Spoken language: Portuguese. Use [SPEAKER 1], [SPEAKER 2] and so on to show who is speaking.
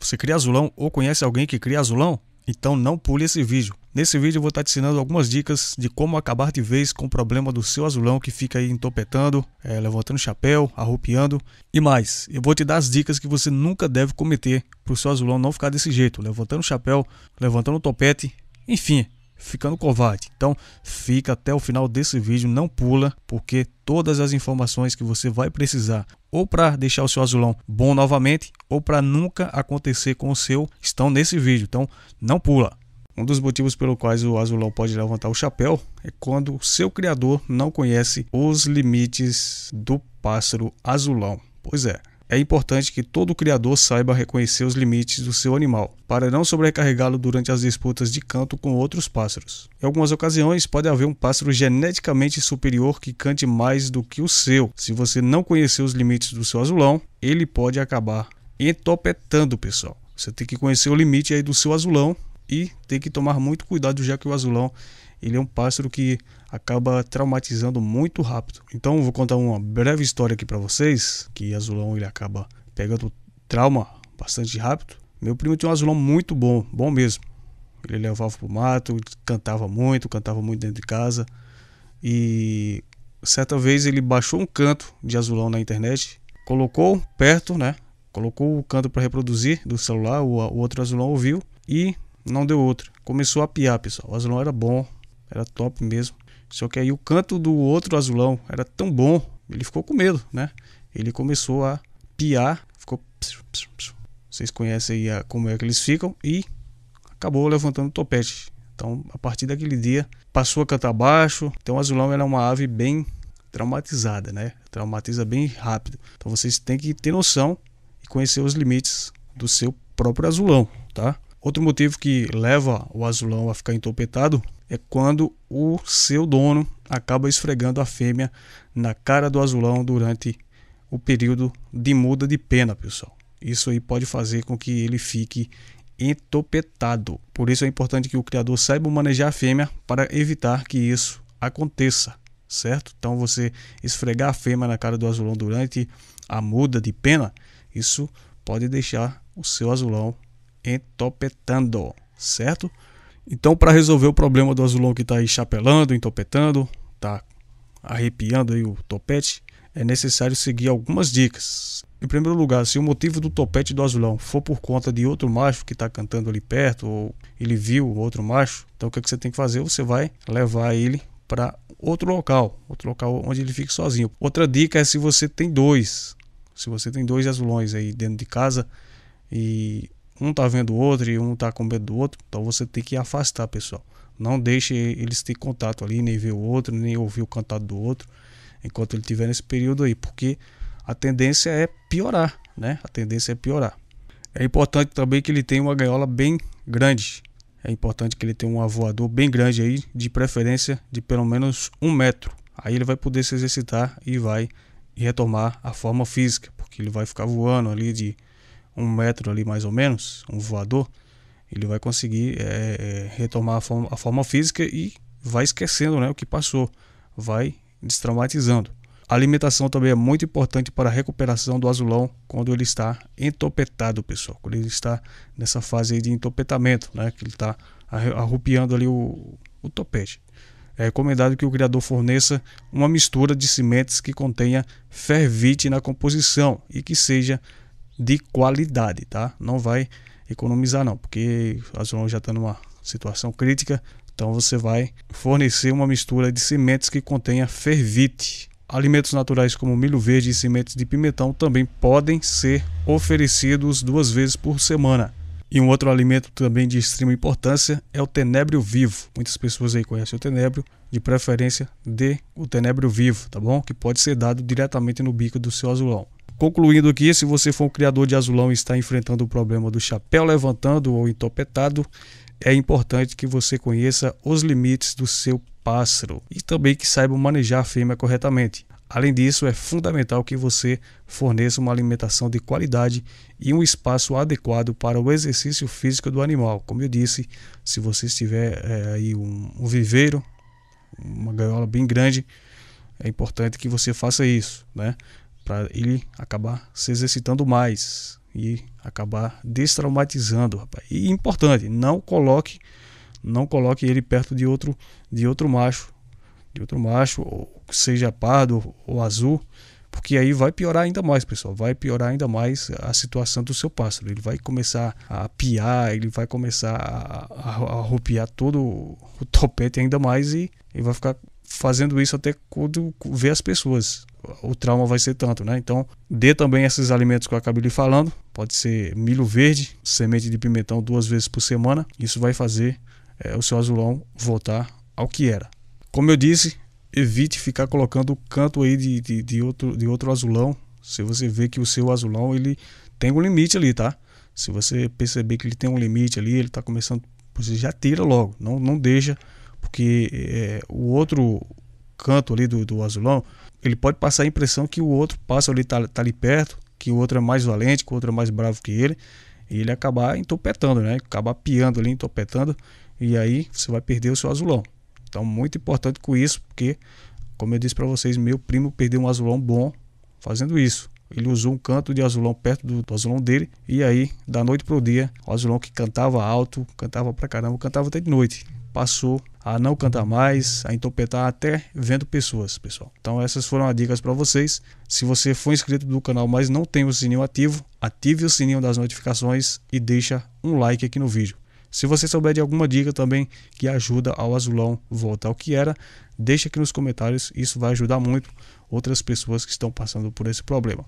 [SPEAKER 1] Você cria azulão ou conhece alguém que cria azulão? Então não pule esse vídeo. Nesse vídeo eu vou estar te ensinando algumas dicas de como acabar de vez com o problema do seu azulão que fica aí entopetando, é, levantando chapéu, arrupiando e mais. Eu vou te dar as dicas que você nunca deve cometer para o seu azulão não ficar desse jeito, levantando chapéu, levantando topete, enfim ficando covarde. Então fica até o final desse vídeo, não pula, porque todas as informações que você vai precisar ou para deixar o seu azulão bom novamente ou para nunca acontecer com o seu estão nesse vídeo. Então não pula. Um dos motivos pelo quais o azulão pode levantar o chapéu é quando o seu criador não conhece os limites do pássaro azulão. Pois é, é importante que todo criador saiba reconhecer os limites do seu animal, para não sobrecarregá-lo durante as disputas de canto com outros pássaros. Em algumas ocasiões, pode haver um pássaro geneticamente superior que cante mais do que o seu. Se você não conhecer os limites do seu azulão, ele pode acabar entopetando, pessoal. Você tem que conhecer o limite aí do seu azulão e tem que tomar muito cuidado, já que o azulão ele é um pássaro que acaba traumatizando muito rápido. Então vou contar uma breve história aqui para vocês, que azulão ele acaba pegando trauma bastante rápido. Meu primo tinha um azulão muito bom, bom mesmo. Ele levava pro mato, cantava muito, cantava muito dentro de casa. E certa vez ele baixou um canto de azulão na internet, colocou perto, né? Colocou o canto para reproduzir do celular, o, o outro azulão ouviu e não deu outro. Começou a piar, pessoal. O azulão era bom, era top mesmo. Só que aí o canto do outro azulão era tão bom, ele ficou com medo, né? Ele começou a piar, ficou. Vocês conhecem aí como é que eles ficam e acabou levantando o topete. Então, a partir daquele dia, passou a cantar baixo. Então, o azulão era uma ave bem traumatizada, né? Traumatiza bem rápido. Então, vocês têm que ter noção e conhecer os limites do seu próprio azulão, tá? Outro motivo que leva o azulão a ficar entopetado é quando o seu dono acaba esfregando a fêmea na cara do azulão durante o período de muda de pena, pessoal. Isso aí pode fazer com que ele fique entopetado. Por isso é importante que o criador saiba manejar a fêmea para evitar que isso aconteça, certo? Então você esfregar a fêmea na cara do azulão durante a muda de pena, isso pode deixar o seu azulão entopetando, certo? Então, para resolver o problema do azulão que está aí chapelando, entopetando, tá arrepiando aí o topete, é necessário seguir algumas dicas. Em primeiro lugar, se o motivo do topete do azulão for por conta de outro macho que está cantando ali perto, ou ele viu outro macho, então o que, é que você tem que fazer? Você vai levar ele para outro local, outro local onde ele fique sozinho. Outra dica é se você tem dois, se você tem dois azulões aí dentro de casa e um tá vendo o outro e um tá com medo do outro, então você tem que afastar, pessoal. Não deixe eles ter contato ali, nem ver o outro, nem ouvir o cantado do outro, enquanto ele estiver nesse período aí, porque a tendência é piorar, né? A tendência é piorar. É importante também que ele tenha uma gaiola bem grande. É importante que ele tenha um voador bem grande aí, de preferência de pelo menos um metro. Aí ele vai poder se exercitar e vai retomar a forma física, porque ele vai ficar voando ali de um metro ali mais ou menos, um voador, ele vai conseguir é, é, retomar a forma, a forma, física e vai esquecendo né, o que passou, vai destraumatizando. A alimentação também é muito importante para a recuperação do azulão quando ele está entopetado, pessoal. Quando ele está nessa fase de entopetamento, né? Que ele está arrupiando ali o, o topete. É recomendado que o criador forneça uma mistura de sementes que contenha fervite na composição e que seja de qualidade, tá? Não vai economizar não, porque o azulão já está numa situação crítica, então você vai fornecer uma mistura de sementes que contenha fervite. Alimentos naturais como milho verde e sementes de pimentão também podem ser oferecidos duas vezes por semana. E um outro alimento também de extrema importância é o tenébrio vivo. Muitas pessoas aí conhecem o tenébrio, de preferência dê o tenébrio vivo, tá bom? Que pode ser dado diretamente no bico do seu azulão. Concluindo aqui, se você for um criador de azulão e está enfrentando o problema do chapéu levantando ou entopetado, é importante que você conheça os limites do seu pássaro e também que saiba manejar a fêmea corretamente. Além disso, é fundamental que você forneça uma alimentação de qualidade e um espaço adequado para o exercício físico do animal. Como eu disse, se você tiver é, aí um, um viveiro, uma gaiola bem grande, é importante que você faça isso, né? para ele acabar se exercitando mais e acabar destraumatizando, rapaz. E importante, não coloque não coloque ele perto de outro de outro macho, de outro macho, seja pardo ou azul, porque aí vai piorar ainda mais, pessoal. Vai piorar ainda mais a situação do seu pássaro. Ele vai começar a piar, ele vai começar a, a, a todo o topete ainda mais e, ele vai ficar fazendo isso até quando ver as pessoas. O trauma vai ser tanto, né? Então, dê também esses alimentos que eu acabei lhe falando. Pode ser milho verde, semente de pimentão duas vezes por semana. Isso vai fazer é, o seu azulão voltar ao que era. Como eu disse, evite ficar colocando o canto aí de, de, de, outro, de outro azulão. Se você vê que o seu azulão ele tem um limite ali, tá? Se você perceber que ele tem um limite ali, ele está começando, você já tira logo, não, não deixa porque é, o outro canto ali do, do azulão, ele pode passar a impressão que o outro passa ali, tá, tá ali perto, que o outro é mais valente, que o outro é mais bravo que ele, e ele acabar entopetando, né? Acabar piando ali, entopetando, e aí você vai perder o seu azulão. Então, muito importante com isso, porque, como eu disse para vocês, meu primo perdeu um azulão bom fazendo isso. Ele usou um canto de azulão perto do, do azulão dele. E aí, da noite pro dia, o azulão que cantava alto, cantava pra caramba, cantava até de noite. Passou a não cantar mais, a entopetar até vendo pessoas, pessoal. Então essas foram as dicas para vocês. Se você for inscrito do canal, mas não tem o sininho ativo, ative o sininho das notificações e deixa um like aqui no vídeo. Se você souber de alguma dica também que ajuda ao azulão voltar ao que era, deixa aqui nos comentários, isso vai ajudar muito outras pessoas que estão passando por esse problema.